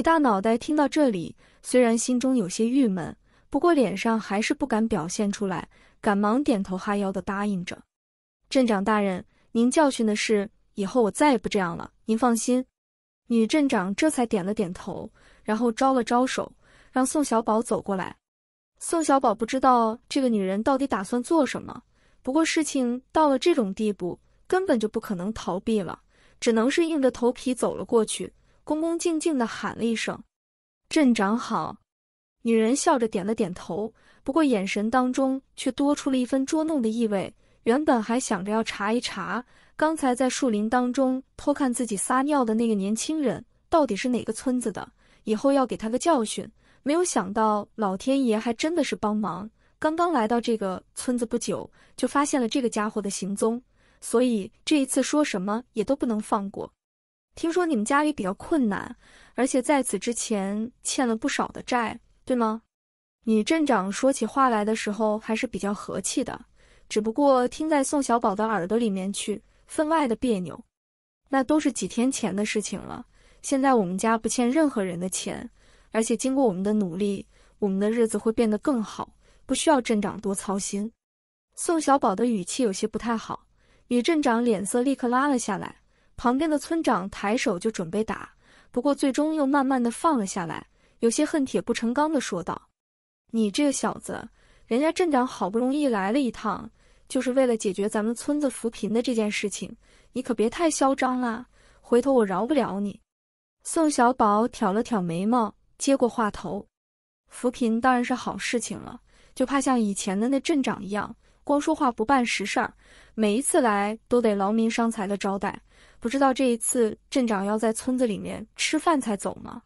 李大脑袋听到这里，虽然心中有些郁闷，不过脸上还是不敢表现出来，赶忙点头哈腰的答应着：“镇长大人，您教训的是，以后我再也不这样了。您放心。”女镇长这才点了点头，然后招了招手，让宋小宝走过来。宋小宝不知道这个女人到底打算做什么，不过事情到了这种地步，根本就不可能逃避了，只能是硬着头皮走了过去。恭恭敬敬的喊了一声：“镇长好。”女人笑着点了点头，不过眼神当中却多出了一分捉弄的意味。原本还想着要查一查刚才在树林当中偷看自己撒尿的那个年轻人到底是哪个村子的，以后要给他个教训。没有想到老天爷还真的是帮忙，刚刚来到这个村子不久，就发现了这个家伙的行踪，所以这一次说什么也都不能放过。听说你们家里比较困难，而且在此之前欠了不少的债，对吗？女镇长说起话来的时候还是比较和气的，只不过听在宋小宝的耳朵里面去，分外的别扭。那都是几天前的事情了，现在我们家不欠任何人的钱，而且经过我们的努力，我们的日子会变得更好，不需要镇长多操心。宋小宝的语气有些不太好，女镇长脸色立刻拉了下来。旁边的村长抬手就准备打，不过最终又慢慢的放了下来，有些恨铁不成钢的说道：“你这个小子，人家镇长好不容易来了一趟，就是为了解决咱们村子扶贫的这件事情，你可别太嚣张啊！回头我饶不了你。”宋小宝挑了挑眉毛，接过话头：“扶贫当然是好事情了，就怕像以前的那镇长一样，光说话不办实事儿，每一次来都得劳民伤财的招待。”不知道这一次镇长要在村子里面吃饭才走吗？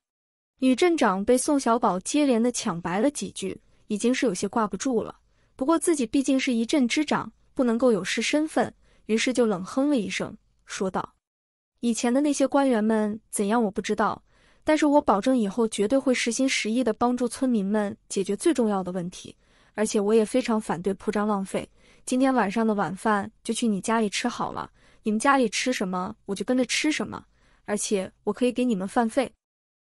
女镇长被宋小宝接连的抢白了几句，已经是有些挂不住了。不过自己毕竟是一镇之长，不能够有失身份，于是就冷哼了一声，说道：“以前的那些官员们怎样我不知道，但是我保证以后绝对会实心实意的帮助村民们解决最重要的问题。而且我也非常反对铺张浪费。今天晚上的晚饭就去你家里吃好了。”你们家里吃什么，我就跟着吃什么，而且我可以给你们饭费。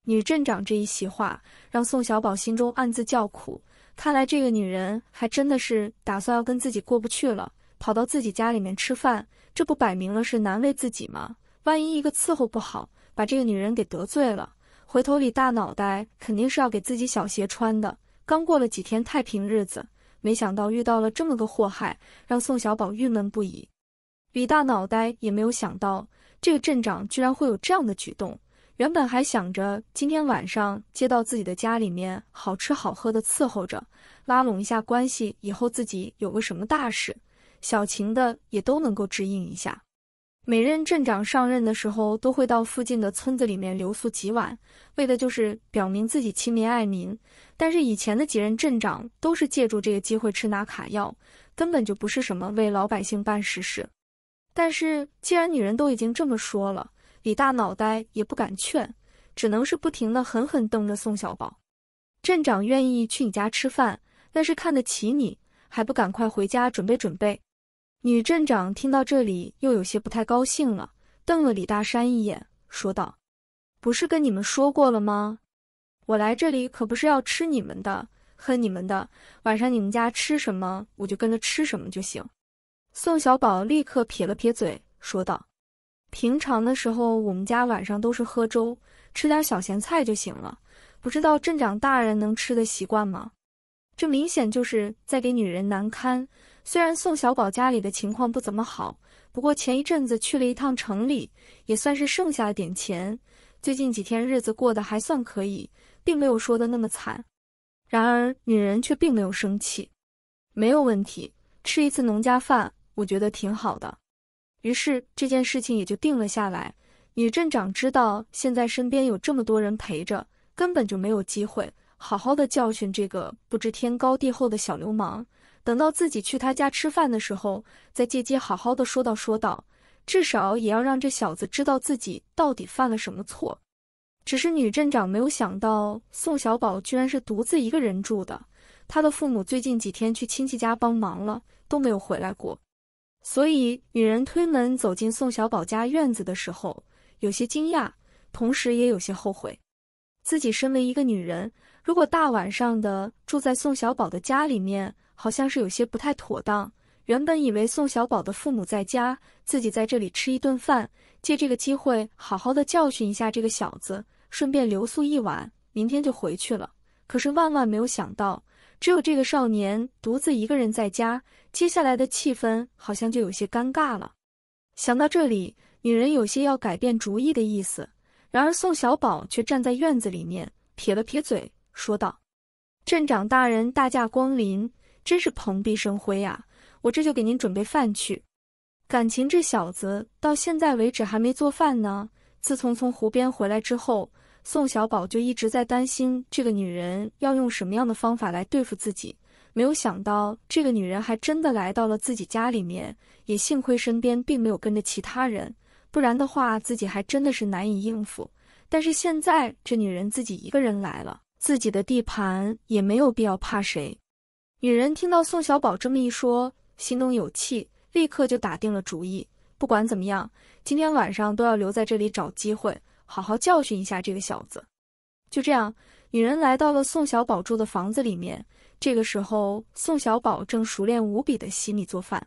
女镇长这一席话，让宋小宝心中暗自叫苦。看来这个女人还真的是打算要跟自己过不去了，跑到自己家里面吃饭，这不摆明了是难为自己吗？万一一个伺候不好，把这个女人给得罪了，回头李大脑袋肯定是要给自己小鞋穿的。刚过了几天太平日子，没想到遇到了这么个祸害，让宋小宝郁闷不已。李大脑袋也没有想到，这个镇长居然会有这样的举动。原本还想着今天晚上接到自己的家里面，好吃好喝的伺候着，拉拢一下关系，以后自己有个什么大事，小情的也都能够知应一下。每任镇长上任的时候，都会到附近的村子里面留宿几晚，为的就是表明自己亲民爱民。但是以前的几任镇长都是借助这个机会吃拿卡要，根本就不是什么为老百姓办实事。但是既然女人都已经这么说了，李大脑袋也不敢劝，只能是不停的狠狠瞪着宋小宝。镇长愿意去你家吃饭，那是看得起你，还不赶快回家准备准备。女镇长听到这里又有些不太高兴了，瞪了李大山一眼，说道：“不是跟你们说过了吗？我来这里可不是要吃你们的、喝你们的，晚上你们家吃什么，我就跟着吃什么就行。”宋小宝立刻撇了撇嘴，说道：“平常的时候，我们家晚上都是喝粥，吃点小咸菜就行了。不知道镇长大人能吃的习惯吗？这明显就是在给女人难堪。虽然宋小宝家里的情况不怎么好，不过前一阵子去了一趟城里，也算是剩下了点钱。最近几天日子过得还算可以，并没有说的那么惨。然而女人却并没有生气，没有问题，吃一次农家饭。”我觉得挺好的，于是这件事情也就定了下来。女镇长知道现在身边有这么多人陪着，根本就没有机会好好的教训这个不知天高地厚的小流氓。等到自己去他家吃饭的时候，再借机好好的说道说道，至少也要让这小子知道自己到底犯了什么错。只是女镇长没有想到，宋小宝居然是独自一个人住的，他的父母最近几天去亲戚家帮忙了，都没有回来过。所以，女人推门走进宋小宝家院子的时候，有些惊讶，同时也有些后悔。自己身为一个女人，如果大晚上的住在宋小宝的家里面，好像是有些不太妥当。原本以为宋小宝的父母在家，自己在这里吃一顿饭，借这个机会好好的教训一下这个小子，顺便留宿一晚，明天就回去了。可是万万没有想到。只有这个少年独自一个人在家，接下来的气氛好像就有些尴尬了。想到这里，女人有些要改变主意的意思。然而宋小宝却站在院子里面，撇了撇嘴，说道：“镇长大人大驾光临，真是蓬荜生辉呀！我这就给您准备饭去。”感情这小子到现在为止还没做饭呢。自从从湖边回来之后。宋小宝就一直在担心这个女人要用什么样的方法来对付自己，没有想到这个女人还真的来到了自己家里面，也幸亏身边并没有跟着其他人，不然的话自己还真的是难以应付。但是现在这女人自己一个人来了，自己的地盘也没有必要怕谁。女人听到宋小宝这么一说，心中有气，立刻就打定了主意，不管怎么样，今天晚上都要留在这里找机会。好好教训一下这个小子。就这样，女人来到了宋小宝住的房子里面。这个时候，宋小宝正熟练无比的洗米做饭。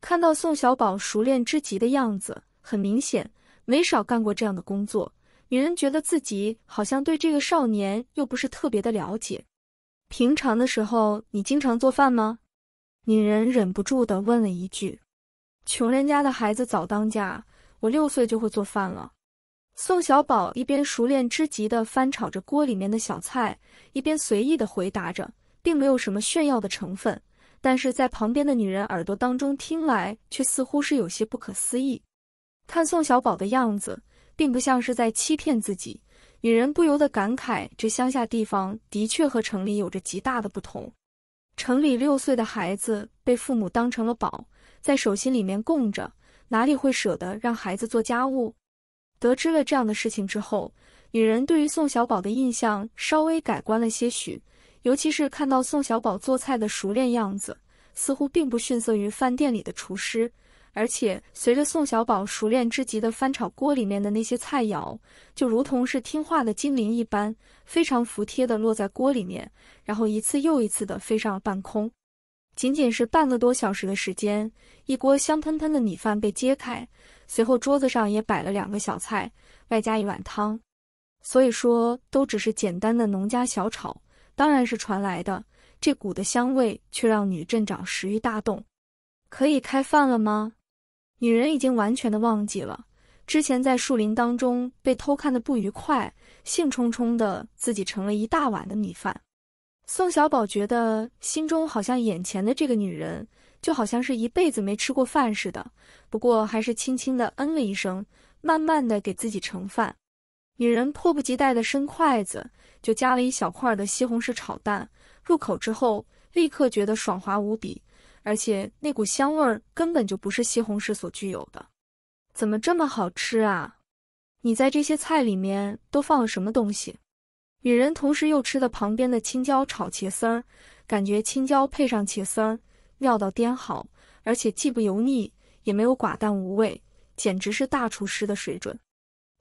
看到宋小宝熟练之极的样子，很明显没少干过这样的工作。女人觉得自己好像对这个少年又不是特别的了解。平常的时候，你经常做饭吗？女人忍不住的问了一句。穷人家的孩子早当家，我六岁就会做饭了。宋小宝一边熟练之极地翻炒着锅里面的小菜，一边随意地回答着，并没有什么炫耀的成分。但是在旁边的女人耳朵当中听来，却似乎是有些不可思议。看宋小宝的样子，并不像是在欺骗自己。女人不由得感慨：这乡下地方的确和城里有着极大的不同。城里六岁的孩子被父母当成了宝，在手心里面供着，哪里会舍得让孩子做家务？得知了这样的事情之后，女人对于宋小宝的印象稍微改观了些许。尤其是看到宋小宝做菜的熟练样子，似乎并不逊色于饭店里的厨师。而且随着宋小宝熟练之极的翻炒，锅里面的那些菜肴就如同是听话的精灵一般，非常服帖的落在锅里面，然后一次又一次的飞上了半空。仅仅是半个多小时的时间，一锅香喷喷的米饭被揭开。随后，桌子上也摆了两个小菜，外加一碗汤，所以说都只是简单的农家小炒。当然是传来的这股的香味，却让女镇长食欲大动。可以开饭了吗？女人已经完全的忘记了之前在树林当中被偷看的不愉快，兴冲冲的自己盛了一大碗的米饭。宋小宝觉得心中好像眼前的这个女人。就好像是一辈子没吃过饭似的，不过还是轻轻的嗯了一声，慢慢的给自己盛饭。女人迫不及待的伸筷子，就夹了一小块的西红柿炒蛋，入口之后立刻觉得爽滑无比，而且那股香味根本就不是西红柿所具有的，怎么这么好吃啊？你在这些菜里面都放了什么东西？女人同时又吃的旁边的青椒炒茄丝儿，感觉青椒配上茄丝儿。料到颠好，而且既不油腻，也没有寡淡无味，简直是大厨师的水准。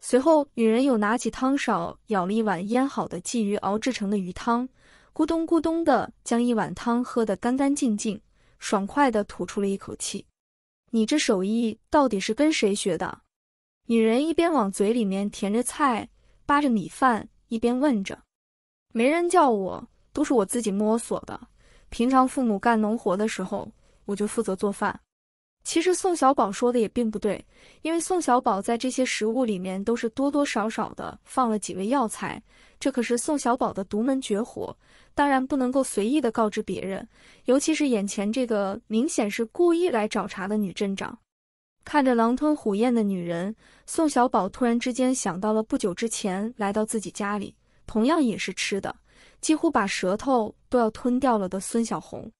随后，女人又拿起汤勺，舀了一碗腌好的鲫鱼熬制成的鱼汤，咕咚咕咚的将一碗汤喝得干干净净，爽快的吐出了一口气。你这手艺到底是跟谁学的？女人一边往嘴里面填着菜，扒着米饭，一边问着。没人叫我，都是我自己摸索的。平常父母干农活的时候，我就负责做饭。其实宋小宝说的也并不对，因为宋小宝在这些食物里面都是多多少少的放了几味药材，这可是宋小宝的独门绝活，当然不能够随意的告知别人，尤其是眼前这个明显是故意来找茬的女镇长。看着狼吞虎咽的女人，宋小宝突然之间想到了不久之前来到自己家里，同样也是吃的。几乎把舌头都要吞掉了的孙小红，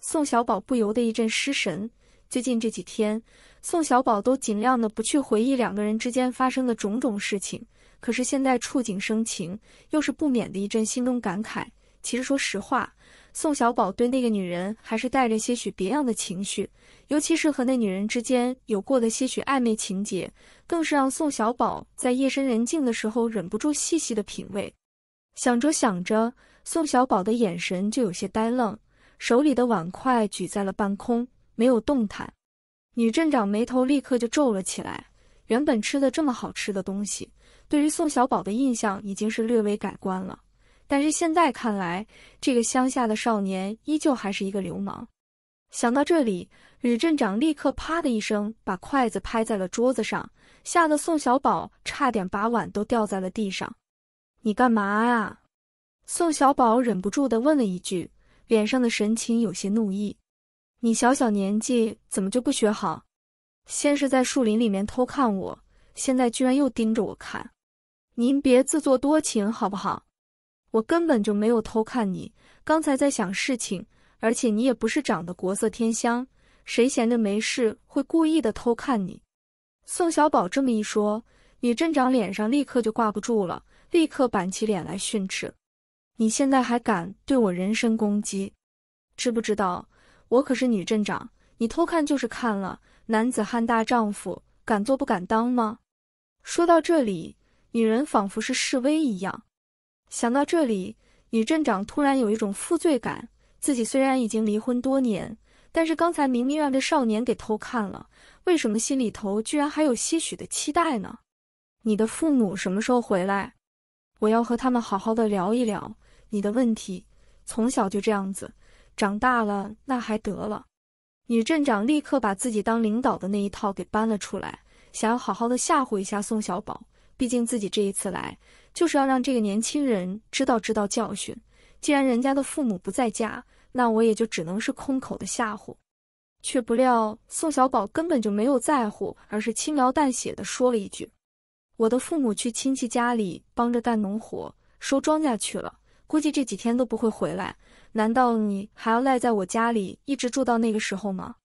宋小宝不由得一阵失神。最近这几天，宋小宝都尽量的不去回忆两个人之间发生的种种事情，可是现在触景生情，又是不免的一阵心中感慨。其实说实话，宋小宝对那个女人还是带着些许别样的情绪，尤其是和那女人之间有过的些许暧昧情节，更是让宋小宝在夜深人静的时候忍不住细细的品味。想着想着，宋小宝的眼神就有些呆愣，手里的碗筷举在了半空，没有动弹。女镇长眉头立刻就皱了起来。原本吃的这么好吃的东西，对于宋小宝的印象已经是略微改观了，但是现在看来，这个乡下的少年依旧还是一个流氓。想到这里，吕镇长立刻啪的一声把筷子拍在了桌子上，吓得宋小宝差点把碗都掉在了地上。你干嘛呀？宋小宝忍不住的问了一句，脸上的神情有些怒意。你小小年纪怎么就不学好？先是在树林里面偷看我，现在居然又盯着我看。您别自作多情好不好？我根本就没有偷看你，刚才在想事情，而且你也不是长得国色天香，谁闲着没事会故意的偷看你？宋小宝这么一说，女镇长脸上立刻就挂不住了。立刻板起脸来训斥：“你现在还敢对我人身攻击，知不知道我可是女镇长？你偷看就是看了，男子汉大丈夫敢做不敢当吗？”说到这里，女人仿佛是示威一样。想到这里，女镇长突然有一种负罪感。自己虽然已经离婚多年，但是刚才明明让这少年给偷看了，为什么心里头居然还有些许的期待呢？你的父母什么时候回来？我要和他们好好的聊一聊你的问题，从小就这样子，长大了那还得了？女镇长立刻把自己当领导的那一套给搬了出来，想要好好的吓唬一下宋小宝。毕竟自己这一次来就是要让这个年轻人知道知道教训。既然人家的父母不在家，那我也就只能是空口的吓唬。却不料宋小宝根本就没有在乎，而是轻描淡写的说了一句。我的父母去亲戚家里帮着干农活、收庄稼去了，估计这几天都不会回来。难道你还要赖在我家里一直住到那个时候吗？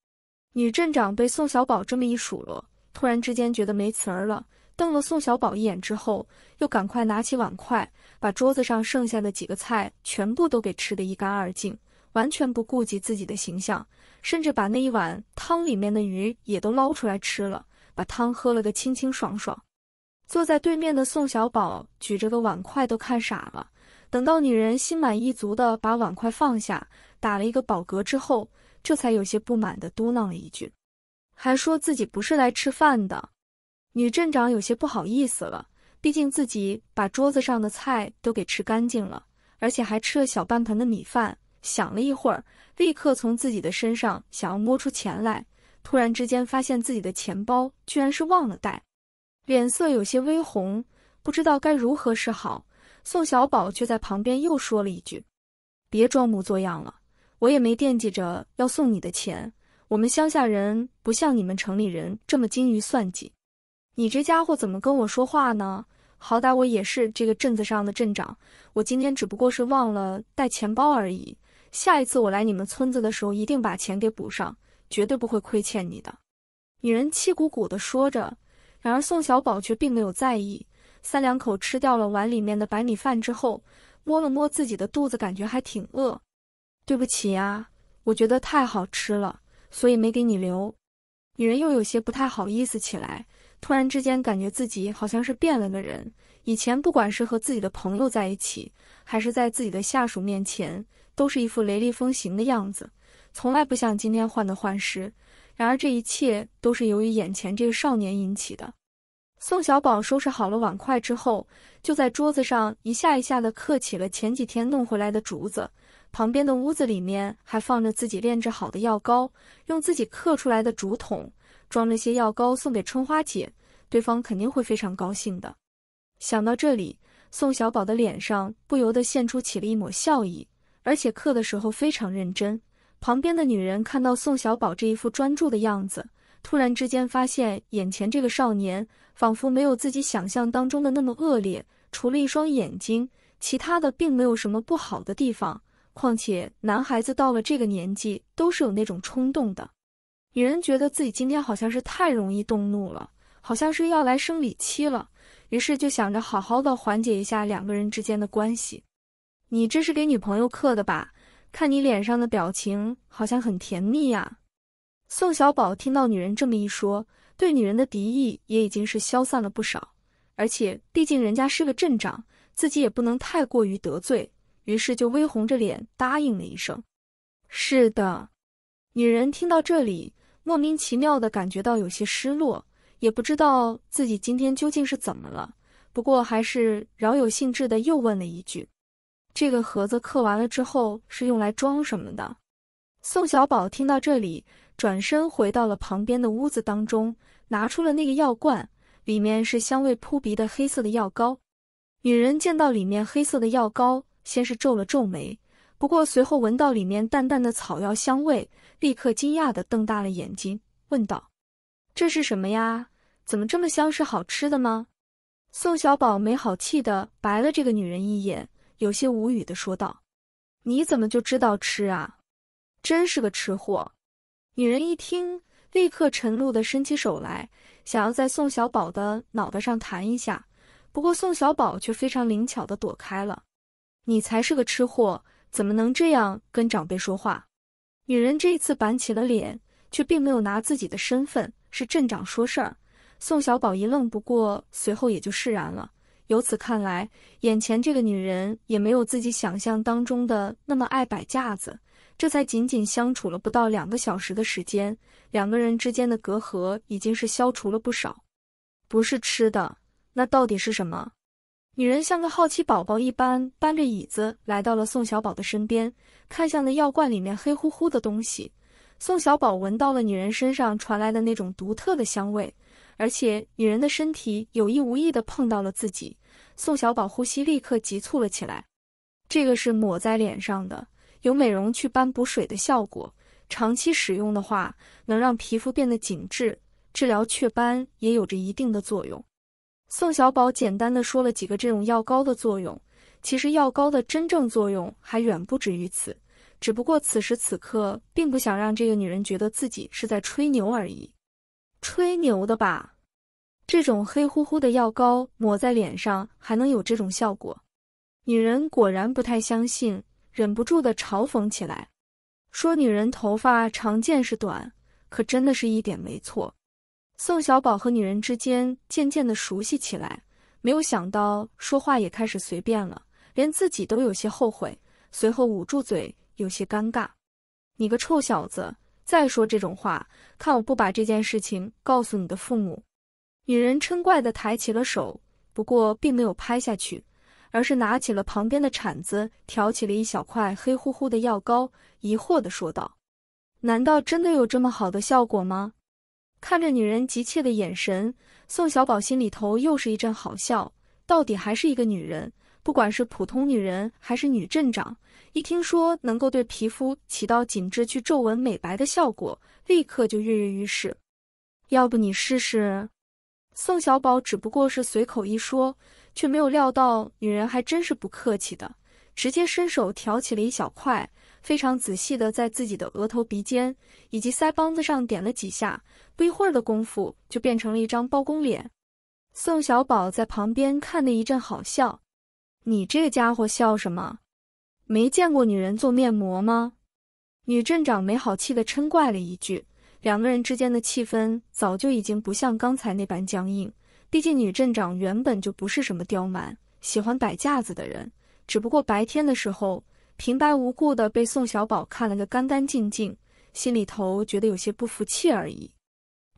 女镇长被宋小宝这么一数落，突然之间觉得没词儿了，瞪了宋小宝一眼之后，又赶快拿起碗筷，把桌子上剩下的几个菜全部都给吃得一干二净，完全不顾及自己的形象，甚至把那一碗汤里面的鱼也都捞出来吃了，把汤喝了个清清爽爽。坐在对面的宋小宝举着个碗筷都看傻了。等到女人心满意足的把碗筷放下，打了一个饱嗝之后，这才有些不满的嘟囔了一句，还说自己不是来吃饭的。女镇长有些不好意思了，毕竟自己把桌子上的菜都给吃干净了，而且还吃了小半盆的米饭。想了一会儿，立刻从自己的身上想要摸出钱来，突然之间发现自己的钱包居然是忘了带。脸色有些微红，不知道该如何是好。宋小宝却在旁边又说了一句：“别装模作样了，我也没惦记着要送你的钱。我们乡下人不像你们城里人这么精于算计。你这家伙怎么跟我说话呢？好歹我也是这个镇子上的镇长，我今天只不过是忘了带钱包而已。下一次我来你们村子的时候，一定把钱给补上，绝对不会亏欠你的。”女人气鼓鼓的说着。然而宋小宝却并没有在意，三两口吃掉了碗里面的白米饭之后，摸了摸自己的肚子，感觉还挺饿。对不起呀，我觉得太好吃了，所以没给你留。女人又有些不太好意思起来，突然之间感觉自己好像是变了个人。以前不管是和自己的朋友在一起，还是在自己的下属面前，都是一副雷厉风行的样子，从来不像今天患得患失。然而这一切都是由于眼前这个少年引起的。宋小宝收拾好了碗筷之后，就在桌子上一下一下地刻起了前几天弄回来的竹子。旁边的屋子里面还放着自己炼制好的药膏，用自己刻出来的竹筒装了些药膏送给春花姐，对方肯定会非常高兴的。想到这里，宋小宝的脸上不由得现出起了一抹笑意，而且刻的时候非常认真。旁边的女人看到宋小宝这一副专注的样子，突然之间发现眼前这个少年仿佛没有自己想象当中的那么恶劣，除了一双眼睛，其他的并没有什么不好的地方。况且男孩子到了这个年纪都是有那种冲动的，女人觉得自己今天好像是太容易动怒了，好像是要来生理期了，于是就想着好好的缓解一下两个人之间的关系。你这是给女朋友刻的吧？看你脸上的表情，好像很甜蜜呀。宋小宝听到女人这么一说，对女人的敌意也已经是消散了不少。而且毕竟人家是个镇长，自己也不能太过于得罪，于是就微红着脸答应了一声：“是的。”女人听到这里，莫名其妙的感觉到有些失落，也不知道自己今天究竟是怎么了。不过还是饶有兴致的又问了一句。这个盒子刻完了之后是用来装什么的？宋小宝听到这里，转身回到了旁边的屋子当中，拿出了那个药罐，里面是香味扑鼻的黑色的药膏。女人见到里面黑色的药膏，先是皱了皱眉，不过随后闻到里面淡淡的草药香味，立刻惊讶的瞪大了眼睛，问道：“这是什么呀？怎么这么香？是好吃的吗？”宋小宝没好气的白了这个女人一眼。有些无语的说道：“你怎么就知道吃啊？真是个吃货！”女人一听，立刻沉怒的伸起手来，想要在宋小宝的脑袋上弹一下。不过宋小宝却非常灵巧的躲开了。“你才是个吃货，怎么能这样跟长辈说话？”女人这一次板起了脸，却并没有拿自己的身份是镇长说事儿。宋小宝一愣，不过随后也就释然了。由此看来，眼前这个女人也没有自己想象当中的那么爱摆架子，这才仅仅相处了不到两个小时的时间，两个人之间的隔阂已经是消除了不少。不是吃的，那到底是什么？女人像个好奇宝宝一般，搬着椅子来到了宋小宝的身边，看向了药罐里面黑乎乎的东西。宋小宝闻到了女人身上传来的那种独特的香味。而且女人的身体有意无意的碰到了自己，宋小宝呼吸立刻急促了起来。这个是抹在脸上的，有美容、祛斑、补水的效果，长期使用的话能让皮肤变得紧致，治疗雀斑也有着一定的作用。宋小宝简单的说了几个这种药膏的作用，其实药膏的真正作用还远不止于此，只不过此时此刻并不想让这个女人觉得自己是在吹牛而已。吹牛的吧，这种黑乎乎的药膏抹在脸上还能有这种效果？女人果然不太相信，忍不住的嘲讽起来，说：“女人头发长见识短，可真的是一点没错。”宋小宝和女人之间渐渐的熟悉起来，没有想到说话也开始随便了，连自己都有些后悔，随后捂住嘴，有些尴尬：“你个臭小子！”再说这种话，看我不把这件事情告诉你的父母！女人嗔怪的抬起了手，不过并没有拍下去，而是拿起了旁边的铲子，挑起了一小块黑乎乎的药膏，疑惑的说道：“难道真的有这么好的效果吗？”看着女人急切的眼神，宋小宝心里头又是一阵好笑，到底还是一个女人。不管是普通女人还是女镇长，一听说能够对皮肤起到紧致、去皱纹、美白的效果，立刻就跃跃欲试。要不你试试？宋小宝只不过是随口一说，却没有料到女人还真是不客气的，直接伸手挑起了一小块，非常仔细的在自己的额头、鼻尖以及腮帮子上点了几下，不一会儿的功夫就变成了一张包公脸。宋小宝在旁边看得一阵好笑。你这家伙笑什么？没见过女人做面膜吗？女镇长没好气的嗔怪了一句。两个人之间的气氛早就已经不像刚才那般僵硬，毕竟女镇长原本就不是什么刁蛮、喜欢摆架子的人，只不过白天的时候平白无故的被宋小宝看了个干干净净，心里头觉得有些不服气而已。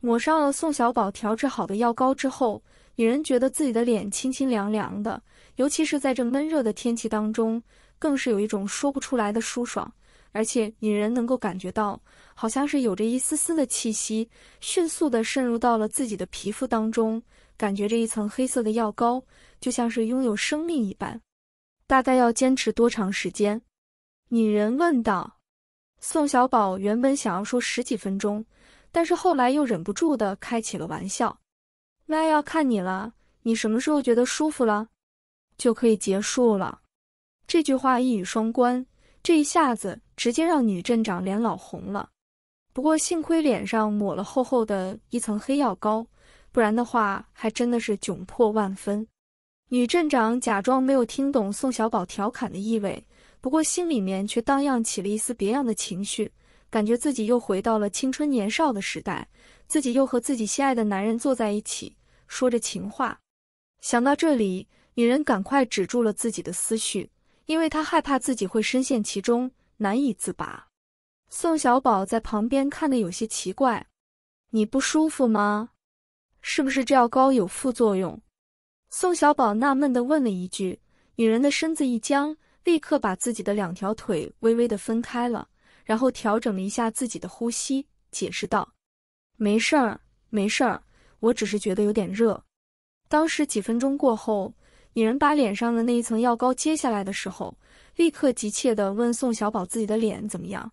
抹上了宋小宝调制好的药膏之后，女人觉得自己的脸清清凉凉的。尤其是在这闷热的天气当中，更是有一种说不出来的舒爽。而且女人能够感觉到，好像是有着一丝丝的气息迅速的渗入到了自己的皮肤当中，感觉这一层黑色的药膏就像是拥有生命一般。大概要坚持多长时间？女人问道。宋小宝原本想要说十几分钟，但是后来又忍不住的开起了玩笑：“那要看你了，你什么时候觉得舒服了？”就可以结束了。这句话一语双关，这一下子直接让女镇长脸老红了。不过幸亏脸上抹了厚厚的一层黑药膏，不然的话还真的是窘迫万分。女镇长假装没有听懂宋小宝调侃的意味，不过心里面却荡漾起了一丝别样的情绪，感觉自己又回到了青春年少的时代，自己又和自己心爱的男人坐在一起，说着情话。想到这里。女人赶快止住了自己的思绪，因为她害怕自己会深陷其中，难以自拔。宋小宝在旁边看得有些奇怪：“你不舒服吗？是不是这药膏有副作用？”宋小宝纳闷的问了一句。女人的身子一僵，立刻把自己的两条腿微微的分开了，然后调整了一下自己的呼吸，解释道：“没事儿，没事儿，我只是觉得有点热。”当时几分钟过后。女人把脸上的那一层药膏揭下来的时候，立刻急切地问宋小宝自己的脸怎么样。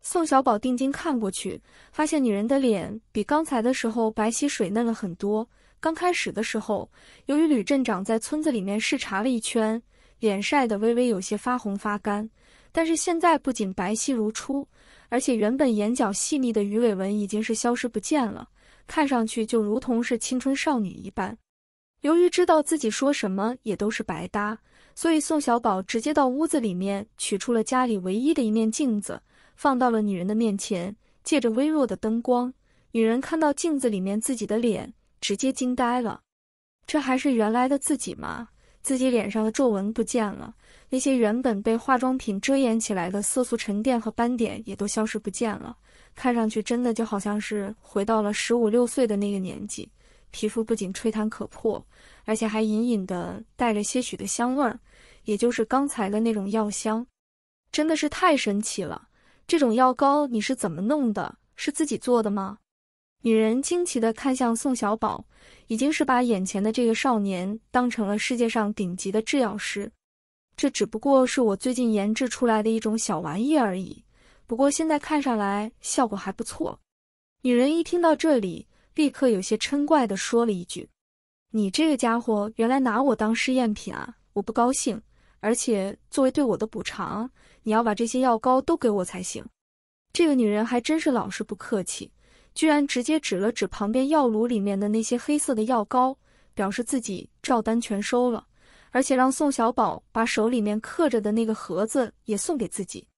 宋小宝定睛看过去，发现女人的脸比刚才的时候白皙水嫩了很多。刚开始的时候，由于吕镇长在村子里面视察了一圈，脸晒得微微有些发红发干，但是现在不仅白皙如初，而且原本眼角细腻的鱼尾纹已经是消失不见了，看上去就如同是青春少女一般。由于知道自己说什么也都是白搭，所以宋小宝直接到屋子里面取出了家里唯一的一面镜子，放到了女人的面前。借着微弱的灯光，女人看到镜子里面自己的脸，直接惊呆了。这还是原来的自己吗？自己脸上的皱纹不见了，那些原本被化妆品遮掩起来的色素沉淀和斑点也都消失不见了，看上去真的就好像是回到了十五六岁的那个年纪。皮肤不仅吹弹可破，而且还隐隐的带着些许的香味儿，也就是刚才的那种药香，真的是太神奇了。这种药膏你是怎么弄的？是自己做的吗？女人惊奇的看向宋小宝，已经是把眼前的这个少年当成了世界上顶级的制药师。这只不过是我最近研制出来的一种小玩意而已，不过现在看上来效果还不错。女人一听到这里。立刻有些嗔怪地说了一句：“你这个家伙，原来拿我当试验品啊！我不高兴。而且作为对我的补偿，你要把这些药膏都给我才行。”这个女人还真是老实不客气，居然直接指了指旁边药炉里面的那些黑色的药膏，表示自己照单全收了，而且让宋小宝把手里面刻着的那个盒子也送给自己。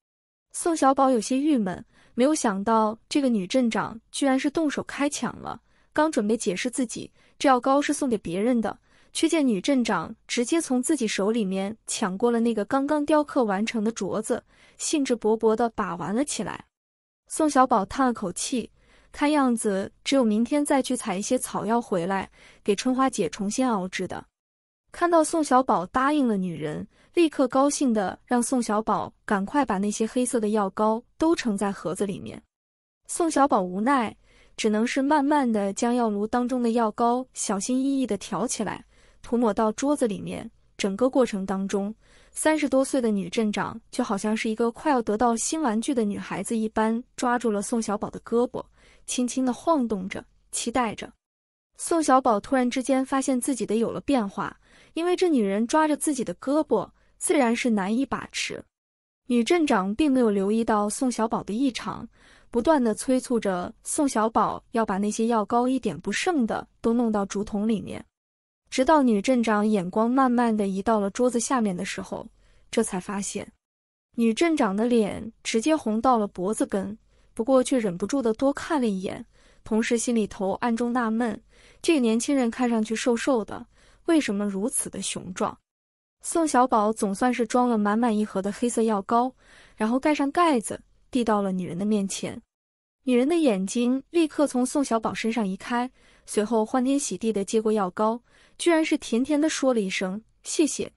宋小宝有些郁闷，没有想到这个女镇长居然是动手开抢了。刚准备解释自己这药膏是送给别人的，却见女镇长直接从自己手里面抢过了那个刚刚雕刻完成的镯子，兴致勃勃地把玩了起来。宋小宝叹了口气，看样子只有明天再去采一些草药回来，给春花姐重新熬制的。看到宋小宝答应了女人，立刻高兴地让宋小宝赶快把那些黑色的药膏都盛在盒子里面。宋小宝无奈。只能是慢慢的将药炉当中的药膏小心翼翼的挑起来，涂抹到桌子里面。整个过程当中，三十多岁的女镇长就好像是一个快要得到新玩具的女孩子一般，抓住了宋小宝的胳膊，轻轻的晃动着，期待着。宋小宝突然之间发现自己的有了变化，因为这女人抓着自己的胳膊，自然是难以把持。女镇长并没有留意到宋小宝的异常。不断的催促着宋小宝要把那些药膏一点不剩的都弄到竹筒里面，直到女镇长眼光慢慢的移到了桌子下面的时候，这才发现女镇长的脸直接红到了脖子根，不过却忍不住的多看了一眼，同时心里头暗中纳闷，这个年轻人看上去瘦瘦的，为什么如此的雄壮？宋小宝总算是装了满满一盒的黑色药膏，然后盖上盖子。递到了女人的面前，女人的眼睛立刻从宋小宝身上移开，随后欢天喜地的接过药膏，居然是甜甜的说了一声谢谢。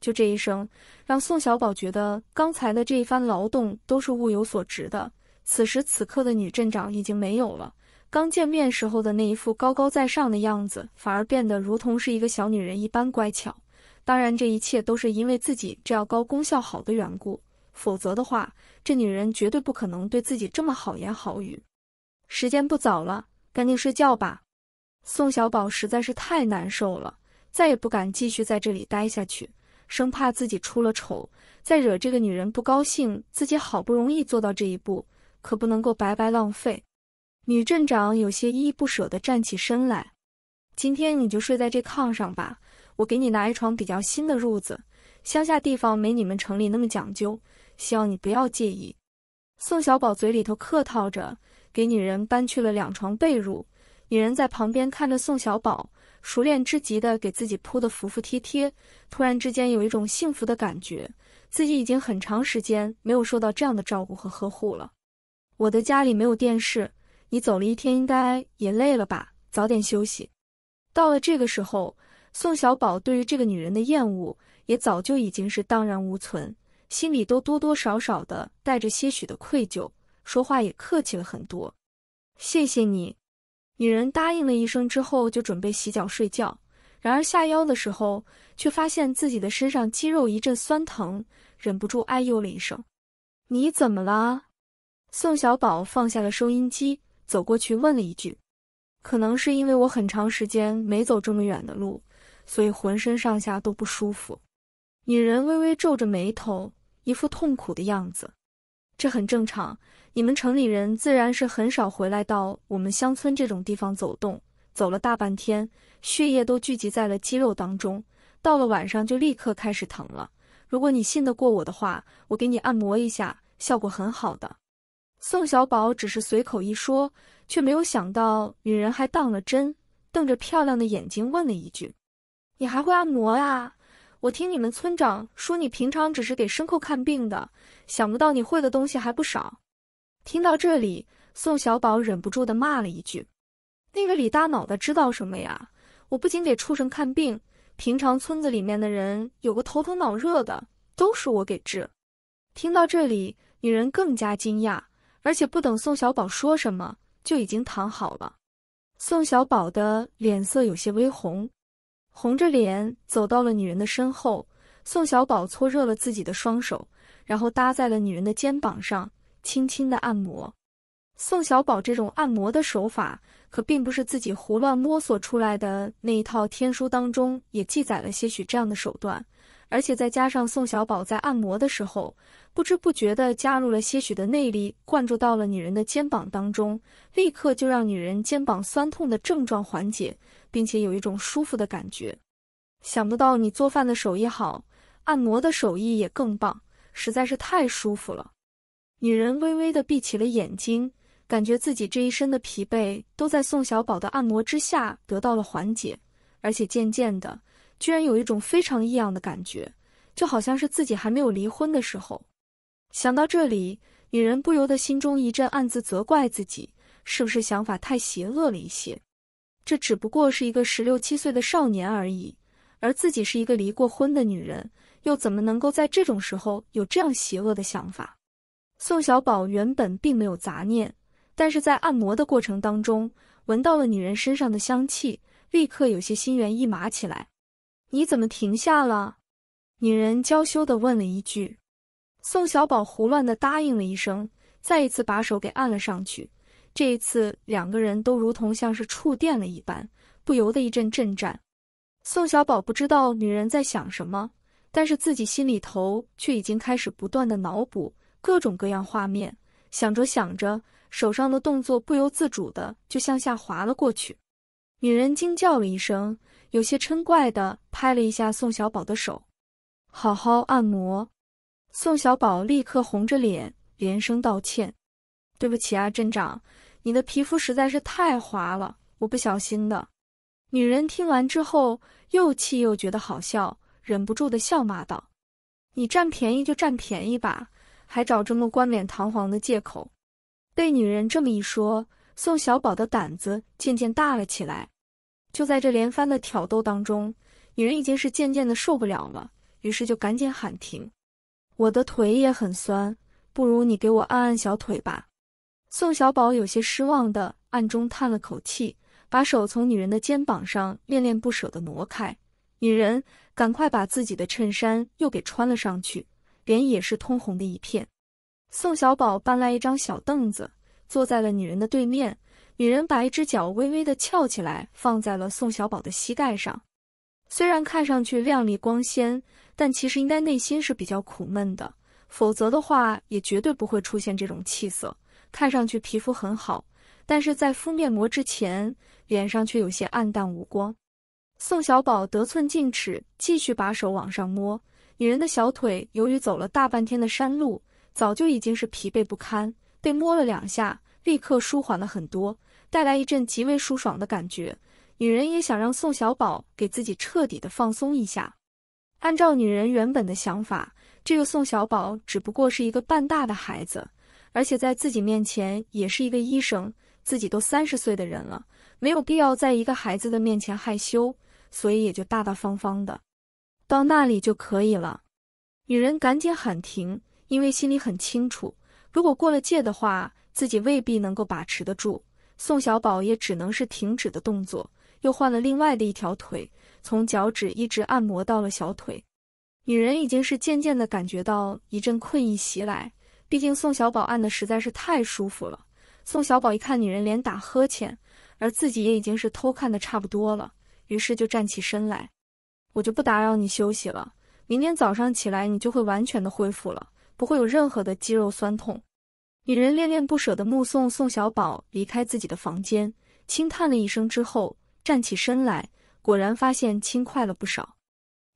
就这一声，让宋小宝觉得刚才的这一番劳动都是物有所值的。此时此刻的女镇长已经没有了刚见面时候的那一副高高在上的样子，反而变得如同是一个小女人一般乖巧。当然，这一切都是因为自己这药膏功效好的缘故。否则的话，这女人绝对不可能对自己这么好言好语。时间不早了，赶紧睡觉吧。宋小宝实在是太难受了，再也不敢继续在这里待下去，生怕自己出了丑，再惹这个女人不高兴。自己好不容易做到这一步，可不能够白白浪费。女镇长有些依依不舍的站起身来，今天你就睡在这炕上吧，我给你拿一床比较新的褥子。乡下地方没你们城里那么讲究。希望你不要介意。宋小宝嘴里头客套着，给女人搬去了两床被褥。女人在旁边看着宋小宝，熟练之极的给自己铺的服服帖帖，突然之间有一种幸福的感觉，自己已经很长时间没有受到这样的照顾和呵护了。我的家里没有电视，你走了一天，应该也累了吧？早点休息。到了这个时候，宋小宝对于这个女人的厌恶也早就已经是荡然无存。心里都多多少少的带着些许的愧疚，说话也客气了很多。谢谢你，女人答应了一声之后就准备洗脚睡觉，然而下腰的时候却发现自己的身上肌肉一阵酸疼，忍不住哎呦了一声。你怎么了？宋小宝放下了收音机，走过去问了一句。可能是因为我很长时间没走这么远的路，所以浑身上下都不舒服。女人微微皱着眉头。一副痛苦的样子，这很正常。你们城里人自然是很少回来到我们乡村这种地方走动，走了大半天，血液都聚集在了肌肉当中，到了晚上就立刻开始疼了。如果你信得过我的话，我给你按摩一下，效果很好的。宋小宝只是随口一说，却没有想到女人还当了真，瞪着漂亮的眼睛问了一句：“你还会按摩呀？”我听你们村长说，你平常只是给牲口看病的，想不到你会的东西还不少。听到这里，宋小宝忍不住的骂了一句：“那个李大脑袋知道什么呀？”我不仅给畜生看病，平常村子里面的人有个头疼脑热的，都是我给治。听到这里，女人更加惊讶，而且不等宋小宝说什么，就已经躺好了。宋小宝的脸色有些微红。红着脸走到了女人的身后，宋小宝搓热了自己的双手，然后搭在了女人的肩膀上，轻轻的按摩。宋小宝这种按摩的手法，可并不是自己胡乱摸索出来的那一套，天书当中也记载了些许这样的手段，而且再加上宋小宝在按摩的时候，不知不觉的加入了些许的内力灌注到了女人的肩膀当中，立刻就让女人肩膀酸痛的症状缓解。并且有一种舒服的感觉，想不到你做饭的手艺好，按摩的手艺也更棒，实在是太舒服了。女人微微的闭起了眼睛，感觉自己这一身的疲惫都在宋小宝的按摩之下得到了缓解，而且渐渐的，居然有一种非常异样的感觉，就好像是自己还没有离婚的时候。想到这里，女人不由得心中一阵暗自责怪自己，是不是想法太邪恶了一些？这只不过是一个十六七岁的少年而已，而自己是一个离过婚的女人，又怎么能够在这种时候有这样邪恶的想法？宋小宝原本并没有杂念，但是在按摩的过程当中，闻到了女人身上的香气，立刻有些心猿意马起来。你怎么停下了？女人娇羞的问了一句。宋小宝胡乱的答应了一声，再一次把手给按了上去。这一次，两个人都如同像是触电了一般，不由得一阵震颤。宋小宝不知道女人在想什么，但是自己心里头却已经开始不断的脑补各种各样画面。想着想着，手上的动作不由自主的就向下滑了过去。女人惊叫了一声，有些嗔怪的拍了一下宋小宝的手：“好好按摩。”宋小宝立刻红着脸，连声道歉。对不起啊，镇长，你的皮肤实在是太滑了，我不小心的。女人听完之后，又气又觉得好笑，忍不住的笑骂道：“你占便宜就占便宜吧，还找这么冠冕堂皇的借口。”被女人这么一说，宋小宝的胆子渐渐大了起来。就在这连番的挑逗当中，女人已经是渐渐的受不了了，于是就赶紧喊停：“我的腿也很酸，不如你给我按按小腿吧。”宋小宝有些失望的暗中叹了口气，把手从女人的肩膀上恋恋不舍的挪开。女人赶快把自己的衬衫又给穿了上去，脸也是通红的一片。宋小宝搬来一张小凳子，坐在了女人的对面。女人把一只脚微微的翘起来，放在了宋小宝的膝盖上。虽然看上去靓丽光鲜，但其实应该内心是比较苦闷的，否则的话也绝对不会出现这种气色。看上去皮肤很好，但是在敷面膜之前，脸上却有些暗淡无光。宋小宝得寸进尺，继续把手往上摸。女人的小腿由于走了大半天的山路，早就已经是疲惫不堪，被摸了两下，立刻舒缓了很多，带来一阵极为舒爽的感觉。女人也想让宋小宝给自己彻底的放松一下。按照女人原本的想法，这个宋小宝只不过是一个半大的孩子。而且在自己面前也是一个医生，自己都三十岁的人了，没有必要在一个孩子的面前害羞，所以也就大大方方的，到那里就可以了。女人赶紧喊停，因为心里很清楚，如果过了界的话，自己未必能够把持得住。宋小宝也只能是停止的动作，又换了另外的一条腿，从脚趾一直按摩到了小腿。女人已经是渐渐的感觉到一阵困意袭来。毕竟宋小宝按的实在是太舒服了。宋小宝一看女人连打呵欠，而自己也已经是偷看的差不多了，于是就站起身来。我就不打扰你休息了，明天早上起来你就会完全的恢复了，不会有任何的肌肉酸痛。女人恋恋不舍的目送宋小宝离开自己的房间，轻叹了一声之后站起身来，果然发现轻快了不少，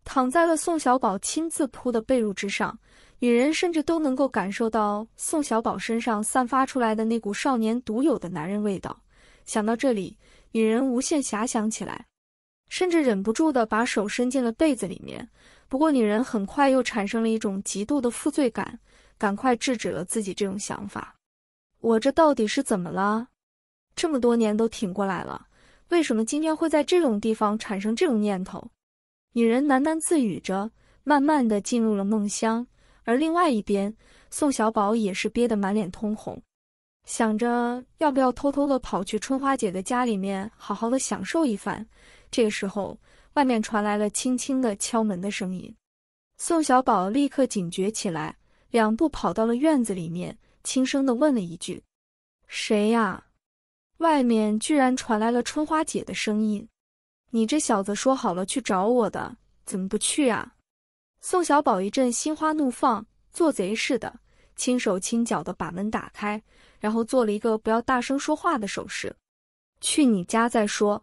躺在了宋小宝亲自铺的被褥之上。女人甚至都能够感受到宋小宝身上散发出来的那股少年独有的男人味道。想到这里，女人无限遐想起来，甚至忍不住的把手伸进了被子里面。不过，女人很快又产生了一种极度的负罪感，赶快制止了自己这种想法。我这到底是怎么了？这么多年都挺过来了，为什么今天会在这种地方产生这种念头？女人喃喃自语着，慢慢的进入了梦乡。而另外一边，宋小宝也是憋得满脸通红，想着要不要偷偷的跑去春花姐的家里面好好的享受一番。这个时候，外面传来了轻轻的敲门的声音，宋小宝立刻警觉起来，两步跑到了院子里面，轻声的问了一句：“谁呀？”外面居然传来了春花姐的声音：“你这小子说好了去找我的，怎么不去啊？”宋小宝一阵心花怒放，做贼似的轻手轻脚的把门打开，然后做了一个不要大声说话的手势。去你家再说。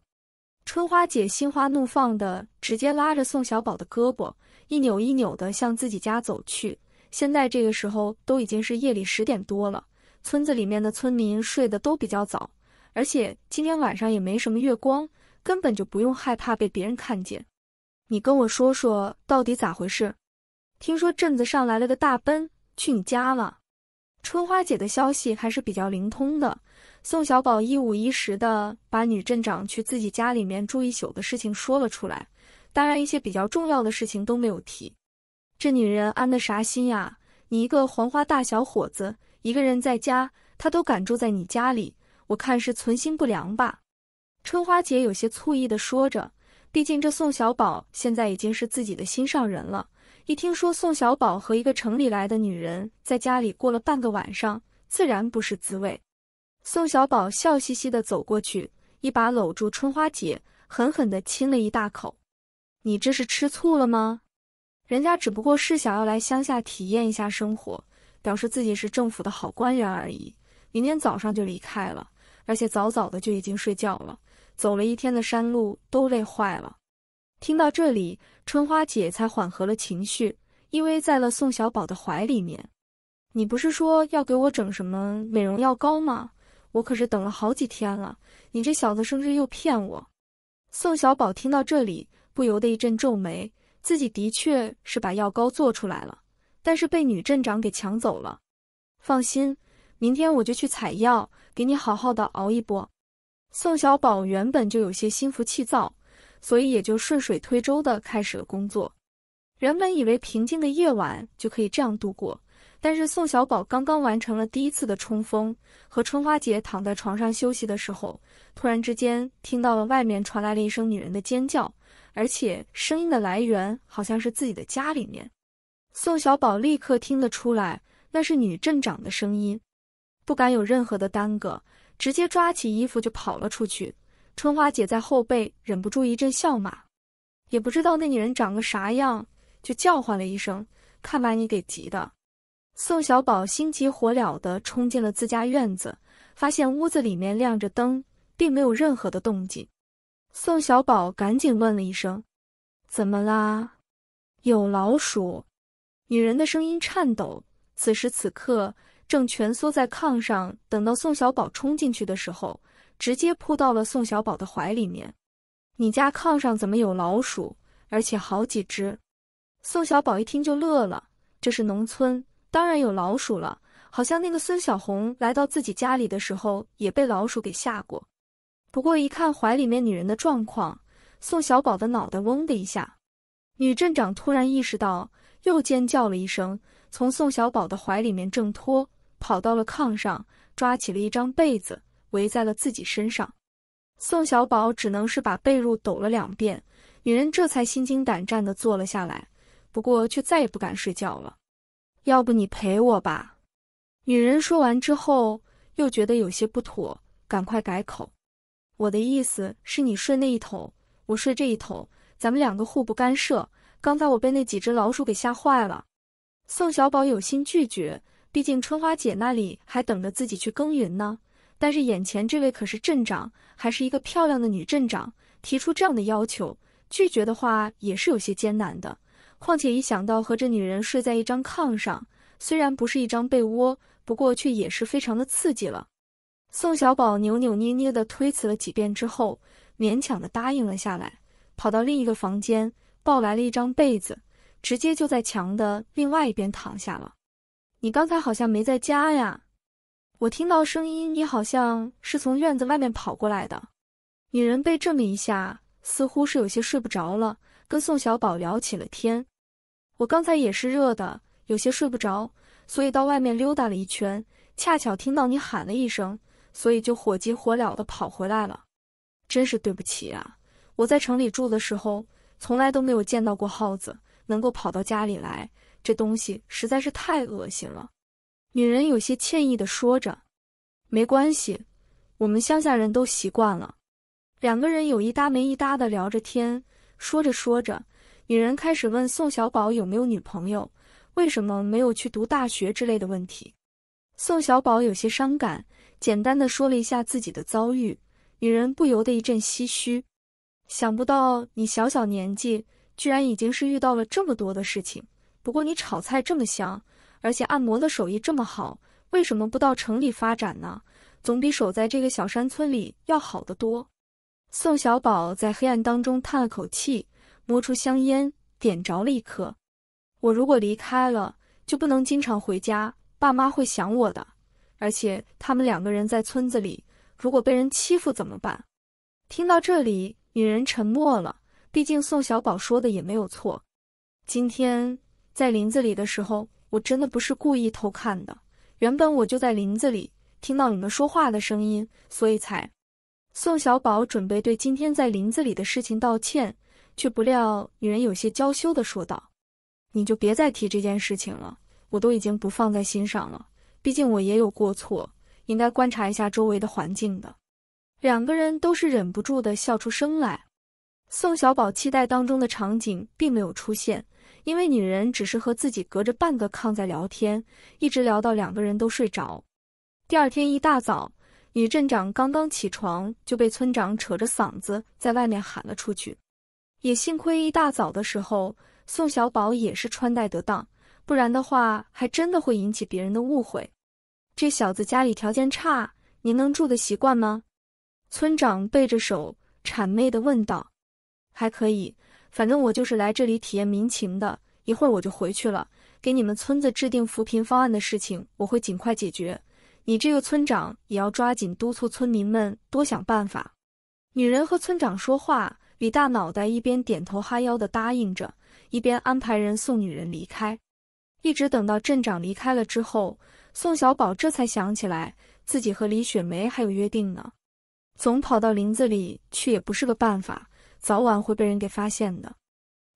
春花姐心花怒放的直接拉着宋小宝的胳膊，一扭一扭的向自己家走去。现在这个时候都已经是夜里十点多了，村子里面的村民睡得都比较早，而且今天晚上也没什么月光，根本就不用害怕被别人看见。你跟我说说，到底咋回事？听说镇子上来了个大奔，去你家了。春花姐的消息还是比较灵通的，宋小宝一五一十的把女镇长去自己家里面住一宿的事情说了出来，当然一些比较重要的事情都没有提。这女人安的啥心呀？你一个黄花大小伙子，一个人在家，她都敢住在你家里，我看是存心不良吧？春花姐有些醋意的说着。毕竟这宋小宝现在已经是自己的心上人了，一听说宋小宝和一个城里来的女人在家里过了半个晚上，自然不是滋味。宋小宝笑嘻嘻的走过去，一把搂住春花姐，狠狠的亲了一大口：“你这是吃醋了吗？人家只不过是想要来乡下体验一下生活，表示自己是政府的好官员而已。明天早上就离开了，而且早早的就已经睡觉了。”走了一天的山路，都累坏了。听到这里，春花姐才缓和了情绪，依偎在了宋小宝的怀里面。你不是说要给我整什么美容药膏吗？我可是等了好几天了。你这小子，甚至又骗我。宋小宝听到这里，不由得一阵皱眉。自己的确是把药膏做出来了，但是被女镇长给抢走了。放心，明天我就去采药，给你好好的熬一波。宋小宝原本就有些心浮气躁，所以也就顺水推舟地开始了工作。原本以为平静的夜晚就可以这样度过，但是宋小宝刚刚完成了第一次的冲锋，和春花姐躺在床上休息的时候，突然之间听到了外面传来了一声女人的尖叫，而且声音的来源好像是自己的家里面。宋小宝立刻听得出来，那是女镇长的声音，不敢有任何的耽搁。直接抓起衣服就跑了出去，春花姐在后背忍不住一阵笑骂，也不知道那女人长个啥样，就叫唤了一声，看把你给急的。宋小宝心急火燎的冲进了自家院子，发现屋子里面亮着灯，并没有任何的动静。宋小宝赶紧问了一声：“怎么啦？有老鼠？”女人的声音颤抖，此时此刻。正蜷缩在炕上，等到宋小宝冲进去的时候，直接扑到了宋小宝的怀里面。你家炕上怎么有老鼠？而且好几只！宋小宝一听就乐了。这是农村，当然有老鼠了。好像那个孙小红来到自己家里的时候也被老鼠给吓过。不过一看怀里面女人的状况，宋小宝的脑袋嗡的一下。女镇长突然意识到，又尖叫了一声，从宋小宝的怀里面挣脱。跑到了炕上，抓起了一张被子，围在了自己身上。宋小宝只能是把被褥抖了两遍，女人这才心惊胆战的坐了下来，不过却再也不敢睡觉了。要不你陪我吧？女人说完之后，又觉得有些不妥，赶快改口。我的意思是你睡那一头，我睡这一头，咱们两个互不干涉。刚才我被那几只老鼠给吓坏了。宋小宝有心拒绝。毕竟春花姐那里还等着自己去耕耘呢，但是眼前这位可是镇长，还是一个漂亮的女镇长，提出这样的要求，拒绝的话也是有些艰难的。况且一想到和这女人睡在一张炕上，虽然不是一张被窝，不过却也是非常的刺激了。宋小宝扭扭捏捏的推辞了几遍之后，勉强的答应了下来，跑到另一个房间，抱来了一张被子，直接就在墙的另外一边躺下了。你刚才好像没在家呀，我听到声音，你好像是从院子外面跑过来的。女人被这么一下，似乎是有些睡不着了，跟宋小宝聊起了天。我刚才也是热的，有些睡不着，所以到外面溜达了一圈，恰巧听到你喊了一声，所以就火急火燎的跑回来了。真是对不起啊，我在城里住的时候，从来都没有见到过耗子能够跑到家里来。这东西实在是太恶心了，女人有些歉意的说着：“没关系，我们乡下人都习惯了。”两个人有一搭没一搭的聊着天，说着说着，女人开始问宋小宝有没有女朋友，为什么没有去读大学之类的问题。宋小宝有些伤感，简单的说了一下自己的遭遇，女人不由得一阵唏嘘，想不到你小小年纪，居然已经是遇到了这么多的事情。不过你炒菜这么香，而且按摩的手艺这么好，为什么不到城里发展呢？总比守在这个小山村里要好得多。宋小宝在黑暗当中叹了口气，摸出香烟，点着了一颗。我如果离开了，就不能经常回家，爸妈会想我的。而且他们两个人在村子里，如果被人欺负怎么办？听到这里，女人沉默了。毕竟宋小宝说的也没有错。今天。在林子里的时候，我真的不是故意偷看的。原本我就在林子里，听到你们说话的声音，所以才。宋小宝准备对今天在林子里的事情道歉，却不料女人有些娇羞的说道：“你就别再提这件事情了，我都已经不放在心上了。毕竟我也有过错，应该观察一下周围的环境的。”两个人都是忍不住的笑出声来。宋小宝期待当中的场景并没有出现。因为女人只是和自己隔着半个炕在聊天，一直聊到两个人都睡着。第二天一大早，女镇长刚刚起床就被村长扯着嗓子在外面喊了出去。也幸亏一大早的时候，宋小宝也是穿戴得当，不然的话还真的会引起别人的误会。这小子家里条件差，您能住的习惯吗？村长背着手谄媚地问道。还可以。反正我就是来这里体验民情的，一会儿我就回去了。给你们村子制定扶贫方案的事情，我会尽快解决。你这个村长也要抓紧督促村民们多想办法。女人和村长说话，李大脑袋一边点头哈腰的答应着，一边安排人送女人离开。一直等到镇长离开了之后，宋小宝这才想起来自己和李雪梅还有约定呢，总跑到林子里去也不是个办法。早晚会被人给发现的，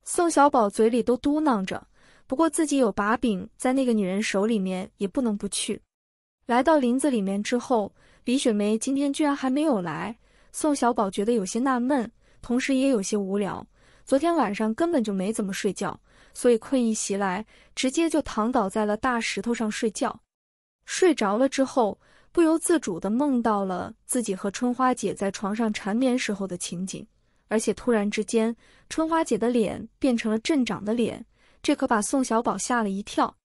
宋小宝嘴里都嘟囔着。不过自己有把柄在那个女人手里面，也不能不去。来到林子里面之后，李雪梅今天居然还没有来，宋小宝觉得有些纳闷，同时也有些无聊。昨天晚上根本就没怎么睡觉，所以困意袭来，直接就躺倒在了大石头上睡觉。睡着了之后，不由自主的梦到了自己和春花姐在床上缠绵时候的情景。而且突然之间，春花姐的脸变成了镇长的脸，这可把宋小宝吓了一跳。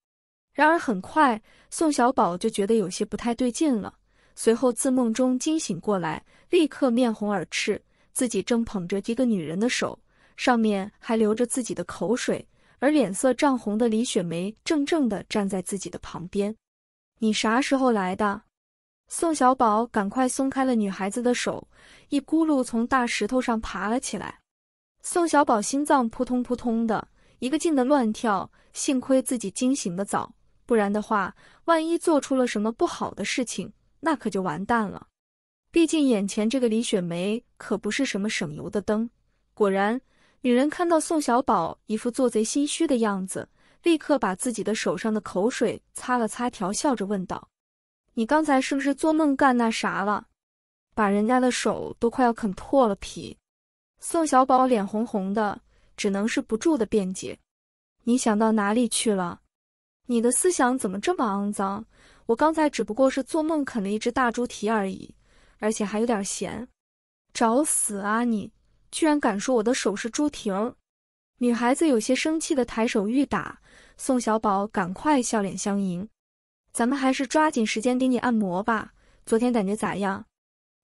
然而很快，宋小宝就觉得有些不太对劲了，随后自梦中惊醒过来，立刻面红耳赤，自己正捧着一个女人的手，上面还流着自己的口水，而脸色涨红的李雪梅怔怔地站在自己的旁边。你啥时候来的？宋小宝赶快松开了女孩子的手，一咕噜从大石头上爬了起来。宋小宝心脏扑通扑通的一个劲的乱跳，幸亏自己惊醒的早，不然的话，万一做出了什么不好的事情，那可就完蛋了。毕竟眼前这个李雪梅可不是什么省油的灯。果然，女人看到宋小宝一副做贼心虚的样子，立刻把自己的手上的口水擦了擦，调笑着问道。你刚才是不是做梦干那啥了，把人家的手都快要啃破了皮？宋小宝脸红红的，只能是不住的辩解。你想到哪里去了？你的思想怎么这么肮脏？我刚才只不过是做梦啃了一只大猪蹄而已，而且还有点咸。找死啊你！居然敢说我的手是猪蹄儿？女孩子有些生气的抬手欲打，宋小宝赶快笑脸相迎。咱们还是抓紧时间给你按摩吧。昨天感觉咋样？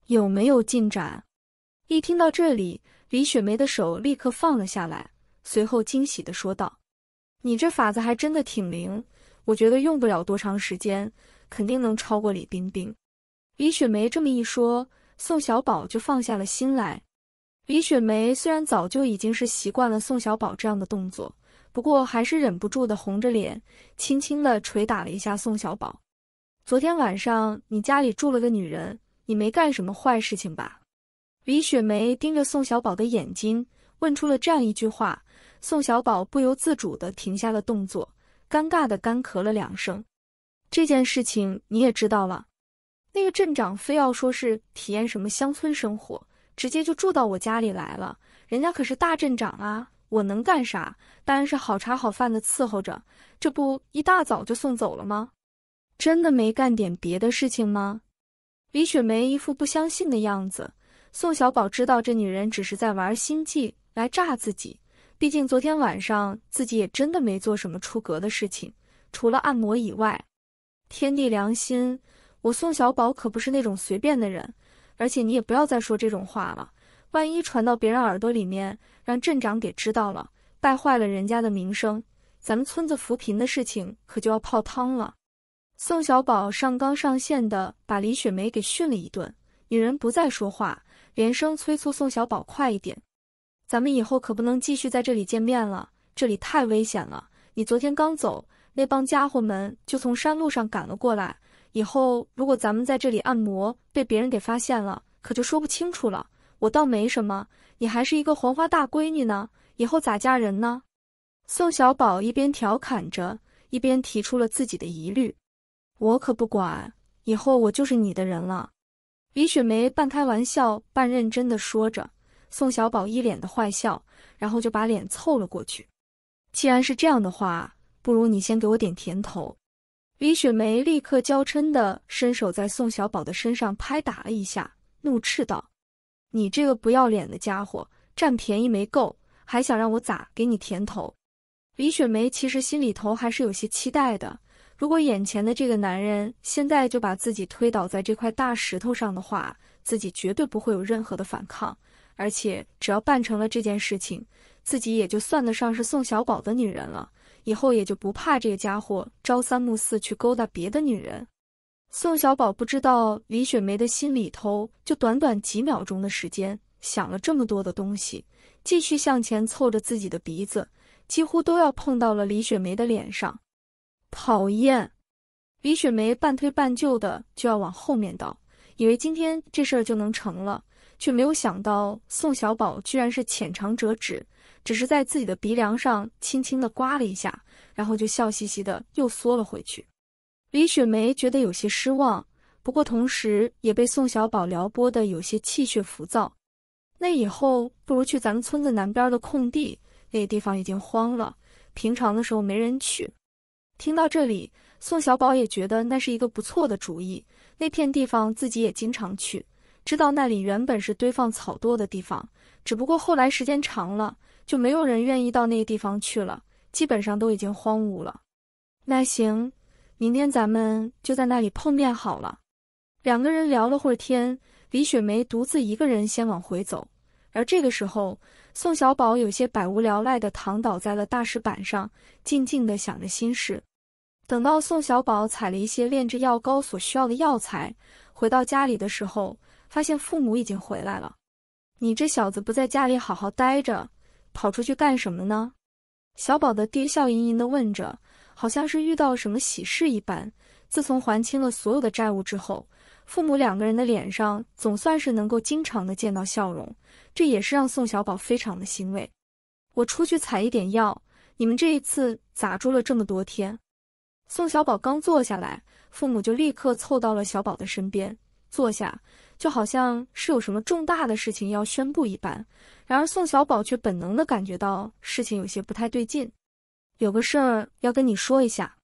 有没有进展？一听到这里，李雪梅的手立刻放了下来，随后惊喜地说道：“你这法子还真的挺灵，我觉得用不了多长时间，肯定能超过李冰冰。”李雪梅这么一说，宋小宝就放下了心来。李雪梅虽然早就已经是习惯了宋小宝这样的动作。不过还是忍不住的红着脸，轻轻的捶打了一下宋小宝。昨天晚上你家里住了个女人，你没干什么坏事情吧？李雪梅盯着宋小宝的眼睛，问出了这样一句话。宋小宝不由自主的停下了动作，尴尬的干咳了两声。这件事情你也知道了？那个镇长非要说是体验什么乡村生活，直接就住到我家里来了。人家可是大镇长啊！我能干啥？当然是好茶好饭的伺候着。这不一大早就送走了吗？真的没干点别的事情吗？李雪梅一副不相信的样子。宋小宝知道这女人只是在玩心计来诈自己，毕竟昨天晚上自己也真的没做什么出格的事情，除了按摩以外。天地良心，我宋小宝可不是那种随便的人。而且你也不要再说这种话了，万一传到别人耳朵里面。让镇长给知道了，败坏了人家的名声，咱们村子扶贫的事情可就要泡汤了。宋小宝上纲上线的把李雪梅给训了一顿，女人不再说话，连声催促宋小宝快一点。咱们以后可不能继续在这里见面了，这里太危险了。你昨天刚走，那帮家伙们就从山路上赶了过来。以后如果咱们在这里按摩被别人给发现了，可就说不清楚了。我倒没什么。你还是一个黄花大闺女呢，以后咋嫁人呢？宋小宝一边调侃着，一边提出了自己的疑虑。我可不管，以后我就是你的人了。李雪梅半开玩笑半认真的说着，宋小宝一脸的坏笑，然后就把脸凑了过去。既然是这样的话，不如你先给我点甜头。李雪梅立刻娇嗔的伸手在宋小宝的身上拍打了一下，怒斥道。你这个不要脸的家伙，占便宜没够，还想让我咋给你甜头？李雪梅其实心里头还是有些期待的。如果眼前的这个男人现在就把自己推倒在这块大石头上的话，自己绝对不会有任何的反抗。而且只要办成了这件事情，自己也就算得上是宋小宝的女人了，以后也就不怕这个家伙朝三暮四去勾搭别的女人。宋小宝不知道李雪梅的心里头，就短短几秒钟的时间想了这么多的东西，继续向前凑着自己的鼻子，几乎都要碰到了李雪梅的脸上。讨厌！李雪梅半推半就的就要往后面倒，以为今天这事儿就能成了，却没有想到宋小宝居然是浅尝辄止，只是在自己的鼻梁上轻轻的刮了一下，然后就笑嘻嘻的又缩了回去。李雪梅觉得有些失望，不过同时也被宋小宝撩拨的有些气血浮躁。那以后不如去咱们村子南边的空地，那地方已经荒了，平常的时候没人去。听到这里，宋小宝也觉得那是一个不错的主意。那片地方自己也经常去，知道那里原本是堆放草垛的地方，只不过后来时间长了，就没有人愿意到那个地方去了，基本上都已经荒芜了。那行。明天咱们就在那里碰面好了。两个人聊了会儿天，李雪梅独自一个人先往回走。而这个时候，宋小宝有些百无聊赖的躺倒在了大石板上，静静的想着心事。等到宋小宝采了一些炼制药膏所需要的药材，回到家里的时候，发现父母已经回来了。你这小子不在家里好好待着，跑出去干什么呢？小宝的爹笑吟吟地问着。好像是遇到什么喜事一般。自从还清了所有的债务之后，父母两个人的脸上总算是能够经常的见到笑容，这也是让宋小宝非常的欣慰。我出去采一点药，你们这一次咋住了这么多天？宋小宝刚坐下来，父母就立刻凑到了小宝的身边坐下，就好像是有什么重大的事情要宣布一般。然而宋小宝却本能的感觉到事情有些不太对劲。有个事儿要跟你说一下，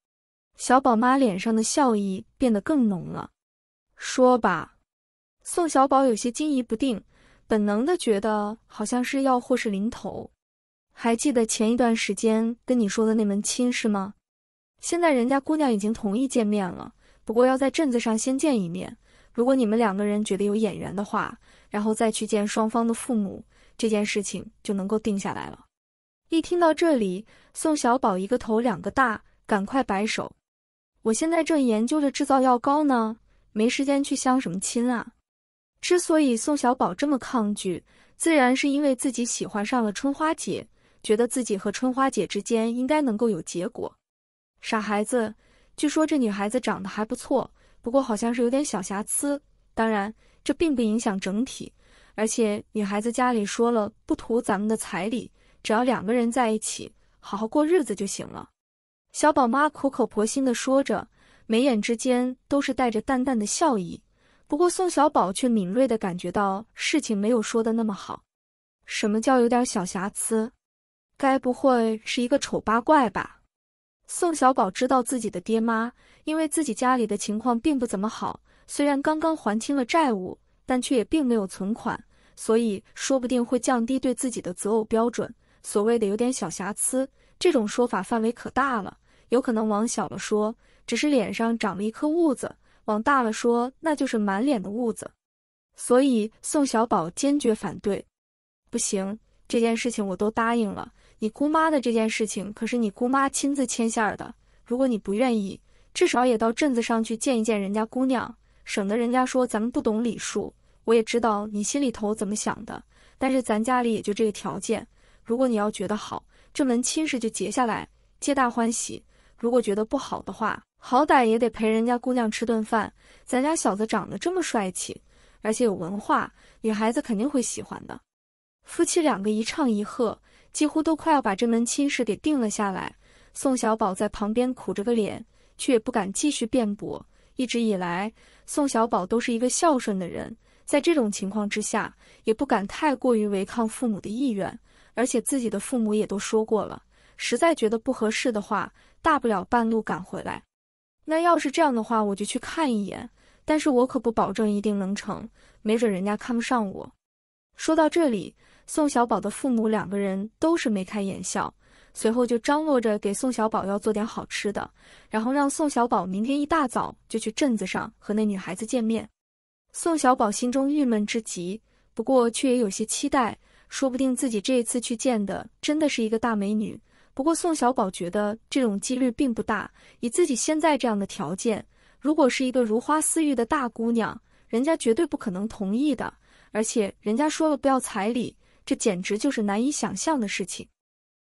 小宝妈脸上的笑意变得更浓了。说吧，宋小宝有些惊疑不定，本能的觉得好像是要祸事临头。还记得前一段时间跟你说的那门亲事吗？现在人家姑娘已经同意见面了，不过要在镇子上先见一面。如果你们两个人觉得有眼缘的话，然后再去见双方的父母，这件事情就能够定下来了。一听到这里。宋小宝一个头两个大，赶快摆手。我现在正研究着制造药膏呢，没时间去相什么亲啊！之所以宋小宝这么抗拒，自然是因为自己喜欢上了春花姐，觉得自己和春花姐之间应该能够有结果。傻孩子，据说这女孩子长得还不错，不过好像是有点小瑕疵，当然这并不影响整体。而且女孩子家里说了不图咱们的彩礼，只要两个人在一起。好好过日子就行了，小宝妈苦口婆心的说着，眉眼之间都是带着淡淡的笑意。不过宋小宝却敏锐的感觉到事情没有说的那么好，什么叫有点小瑕疵？该不会是一个丑八怪吧？宋小宝知道自己的爹妈因为自己家里的情况并不怎么好，虽然刚刚还清了债务，但却也并没有存款，所以说不定会降低对自己的择偶标准。所谓的有点小瑕疵，这种说法范围可大了，有可能往小了说，只是脸上长了一颗痦子；往大了说，那就是满脸的痦子。所以宋小宝坚决反对，不行，这件事情我都答应了。你姑妈的这件事情可是你姑妈亲自牵线的，如果你不愿意，至少也到镇子上去见一见人家姑娘，省得人家说咱们不懂礼数。我也知道你心里头怎么想的，但是咱家里也就这个条件。如果你要觉得好，这门亲事就结下来，皆大欢喜；如果觉得不好的话，好歹也得陪人家姑娘吃顿饭。咱家小子长得这么帅气，而且有文化，女孩子肯定会喜欢的。夫妻两个一唱一和，几乎都快要把这门亲事给定了下来。宋小宝在旁边苦着个脸，却也不敢继续辩驳。一直以来，宋小宝都是一个孝顺的人，在这种情况之下，也不敢太过于违抗父母的意愿。而且自己的父母也都说过了，实在觉得不合适的话，大不了半路赶回来。那要是这样的话，我就去看一眼。但是我可不保证一定能成，没准人家看不上我。说到这里，宋小宝的父母两个人都是眉开眼笑，随后就张罗着给宋小宝要做点好吃的，然后让宋小宝明天一大早就去镇子上和那女孩子见面。宋小宝心中郁闷至极，不过却也有些期待。说不定自己这一次去见的真的是一个大美女，不过宋小宝觉得这种几率并不大。以自己现在这样的条件，如果是一个如花似玉的大姑娘，人家绝对不可能同意的。而且人家说了不要彩礼，这简直就是难以想象的事情。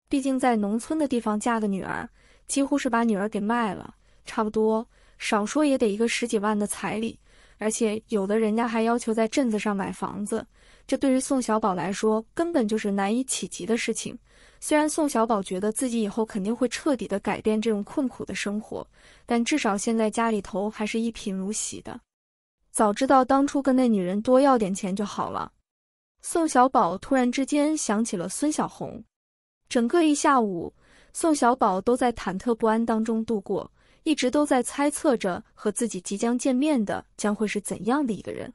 毕竟在农村的地方嫁个女儿，几乎是把女儿给卖了，差不多少说也得一个十几万的彩礼，而且有的人家还要求在镇子上买房子。这对于宋小宝来说，根本就是难以企及的事情。虽然宋小宝觉得自己以后肯定会彻底的改变这种困苦的生活，但至少现在家里头还是一贫如洗的。早知道当初跟那女人多要点钱就好了。宋小宝突然之间想起了孙小红。整个一下午，宋小宝都在忐忑不安当中度过，一直都在猜测着和自己即将见面的将会是怎样的一个人。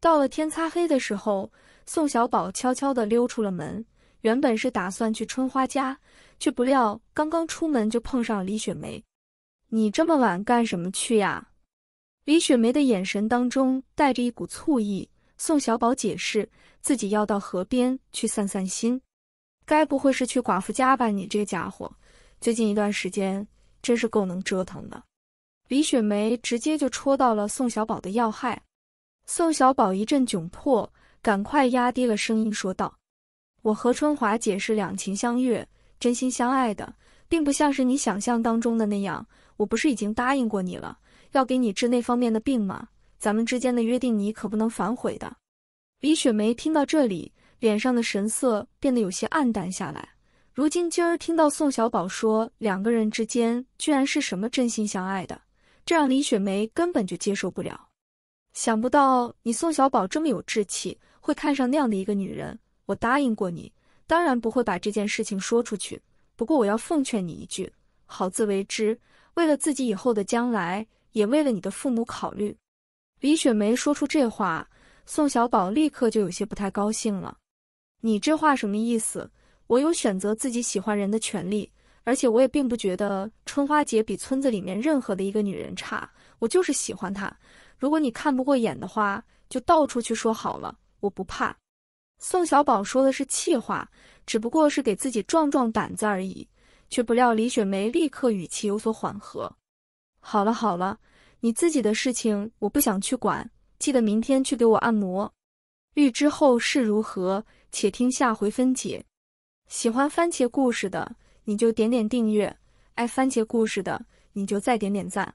到了天擦黑的时候，宋小宝悄悄地溜出了门。原本是打算去春花家，却不料刚刚出门就碰上了李雪梅。你这么晚干什么去呀？李雪梅的眼神当中带着一股醋意。宋小宝解释自己要到河边去散散心。该不会是去寡妇家吧？你这家伙，最近一段时间真是够能折腾的。李雪梅直接就戳到了宋小宝的要害。宋小宝一阵窘迫，赶快压低了声音说道：“我和春华姐是两情相悦，真心相爱的，并不像是你想象当中的那样。我不是已经答应过你了，要给你治那方面的病吗？咱们之间的约定，你可不能反悔的。”李雪梅听到这里，脸上的神色变得有些暗淡下来。如今今儿听到宋小宝说两个人之间居然是什么真心相爱的，这让李雪梅根本就接受不了。想不到你宋小宝这么有志气，会看上那样的一个女人。我答应过你，当然不会把这件事情说出去。不过我要奉劝你一句，好自为之，为了自己以后的将来，也为了你的父母考虑。李雪梅说出这话，宋小宝立刻就有些不太高兴了。你这话什么意思？我有选择自己喜欢人的权利，而且我也并不觉得春花姐比村子里面任何的一个女人差。我就是喜欢她。如果你看不过眼的话，就到处去说好了，我不怕。宋小宝说的是气话，只不过是给自己壮壮胆子而已。却不料李雪梅立刻语气有所缓和。好了好了，你自己的事情我不想去管，记得明天去给我按摩。欲知后事如何，且听下回分解。喜欢番茄故事的，你就点点订阅；爱番茄故事的，你就再点点赞。